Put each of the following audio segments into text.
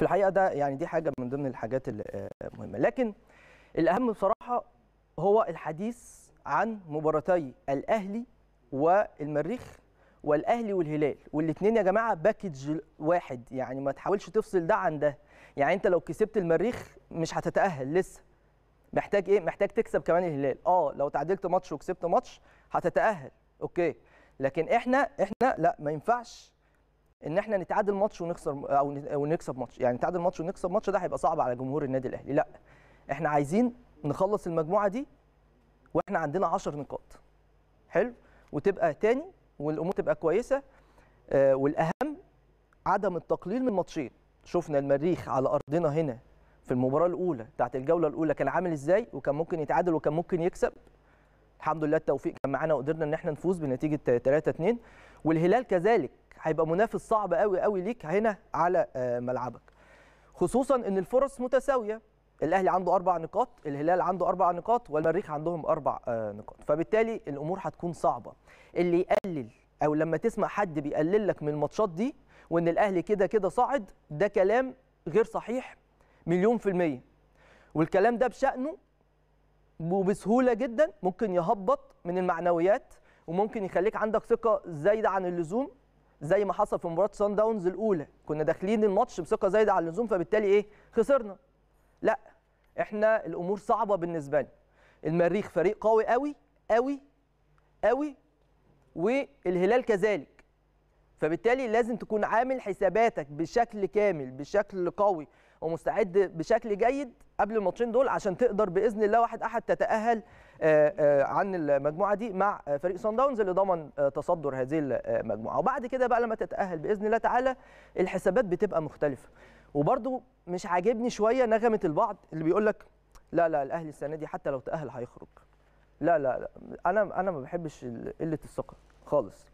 في الحقيقه ده يعني دي حاجه من ضمن الحاجات المهمه آه، لكن الاهم بصراحه هو الحديث عن مباراتي الاهلي والمريخ والاهلي والهلال والاثنين يا جماعه باكج واحد يعني ما تحاولش تفصل ده عن ده يعني انت لو كسبت المريخ مش هتتاهل لسه محتاج ايه محتاج تكسب كمان الهلال اه لو تعادلت ماتش وكسبت ماتش هتتاهل اوكي لكن احنا احنا لا ما ينفعش ان احنا نتعادل ماتش ونخسر او ونكسب ماتش يعني نتعادل ماتش ونكسب ماتش ده هيبقى صعب على جمهور النادي الاهلي لا احنا عايزين نخلص المجموعه دي واحنا عندنا 10 نقاط حلو وتبقى تاني والامور تبقى كويسه آه، والاهم عدم التقليل من ماتشين شفنا المريخ على ارضنا هنا في المباراه الاولى بتاعت الجوله الاولى كان عامل ازاي وكان ممكن يتعادل وكان ممكن يكسب الحمد لله التوفيق كان معانا وقدرنا ان احنا نفوز بنتيجه 3 2 والهلال كذلك هيبقى منافس صعب قوي قوي ليك هنا على آه، ملعبك خصوصا ان الفرص متساويه الاهلي عنده اربع نقاط الهلال عنده اربع نقاط والمريخ عندهم اربع آه، نقاط فبالتالي الامور هتكون صعبه اللي يقلل او لما تسمع حد بيقلل لك من الماتشات دي وان الاهلي كده كده صاعد ده كلام غير صحيح مليون في الميه والكلام ده بشانه وبسهوله جدا ممكن يهبط من المعنويات وممكن يخليك عندك ثقه زايده عن اللزوم زي ما حصل في مباراه سان داونز الاولى كنا داخلين الماتش بثقه زايده عن اللزوم فبالتالي ايه خسرنا لا احنا الامور صعبه بالنسبه لنا المريخ فريق قوي قوي قوي قوي والهلال كذلك فبالتالي لازم تكون عامل حساباتك بشكل كامل بشكل قوي ومستعد بشكل جيد قبل الماتشين دول عشان تقدر باذن الله واحد احد تتاهل آه، آه، عن المجموعه دي مع فريق صن داونز اللي ضمن آه، تصدر هذه المجموعه وبعد كده بقى لما تتاهل باذن الله تعالى الحسابات بتبقى مختلفه وبرده مش عاجبني شويه نغمه البعض اللي بيقول لك لا لا الاهلي السنه دي حتى لو تاهل هيخرج لا لا لا انا انا ما بحبش قله الثقه خالص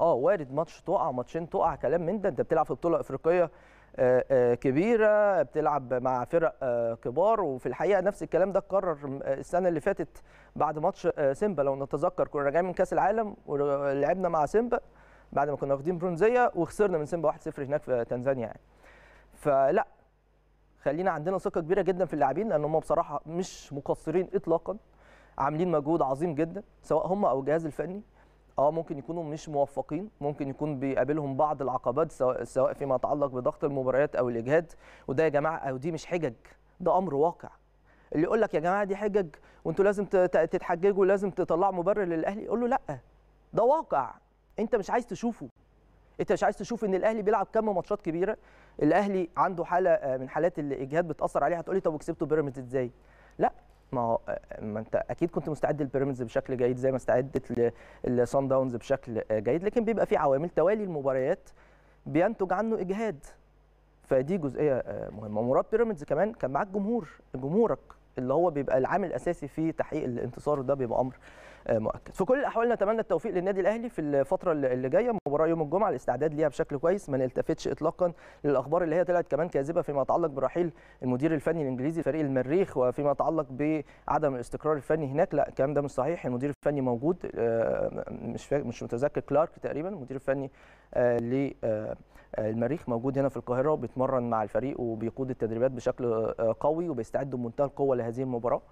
اه وارد ماتش تقع ماتشين تقع كلام من ده انت بتلعب في بطوله افريقيه آه، آه، كبيره بتلعب مع فرق آه، كبار وفي الحقيقه نفس الكلام ده اتكرر السنه اللي فاتت بعد ماتش سيمبا لو نتذكر كنا راجعين من كاس العالم ولعبنا مع سيمبا بعد ما كنا واخدين برونزيه وخسرنا من سيمبا 1-0 هناك في تنزانيا يعني فلا خلينا عندنا ثقه كبيره جدا في اللاعبين لان هم بصراحه مش مقصرين اطلاقا عاملين مجهود عظيم جدا سواء هم او الجهاز الفني اه ممكن يكونوا مش موفقين ممكن يكون بيقابلهم بعض العقبات سواء سواء فيما يتعلق بضغط المباريات او الاجهاد وده يا جماعه او دي مش حجج ده امر واقع اللي يقول لك يا جماعه دي حجج وانتوا لازم تتحججوا لازم تطلعوا مبرر للاهلي يقول له لا ده واقع انت مش عايز تشوفه انت مش عايز تشوف ان الاهلي بيلعب كم ماتشات كبيره الاهلي عنده حاله آه، من حالات الاجهاد بتاثر عليه هتقول لي طب وكسبتوا بيراميدز ازاي لا ما هو ما انت اكيد كنت مستعد للبيراميدز بشكل جيد زي ما استعدت لسان داونز بشكل آه، جيد لكن بيبقى في عوامل توالي المباريات بينتج عنه اجهاد فدي جزئيه آه، مهمه مراد بيراميدز كمان كان معاك جمهور جمهورك اللي هو بيبقى العامل الاساسي في تحقيق الانتصار ده بيبقى امر آه، مؤكد في كل الاحوال نتمنى التوفيق للنادي الاهلي في الفتره اللي جايه مباراه يوم الجمعه الاستعداد ليها بشكل كويس ما نلتفتش اطلاقا للاخبار اللي هي طلعت كمان كاذبه فيما يتعلق برحيل المدير الفني الانجليزي فريق المريخ وفيما يتعلق بعدم الاستقرار الفني هناك لا الكلام ده مش صحيح المدير الفني موجود آه، مش مش متذكر كلارك تقريبا المدير الفني آه، للمريخ موجود هنا في القاهره وبيتمرن مع الفريق وبيقود التدريبات بشكل قوي وبيستعد بمنتهى القوه لهذه المباراه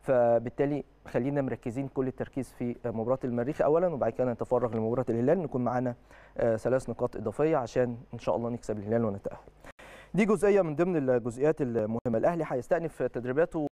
فبالتالي خلينا مركزين كل التركيز في مباراه المريخ اولا وبعد كده نتفرغ لمباراه الهلال نكون معانا آه، ثلاث نقاط اضافيه عشان ان شاء الله نكسب الهلال ونتاهل دي جزئيه من ضمن الجزئيات المهمه الاهلي هيستأنف تدريباته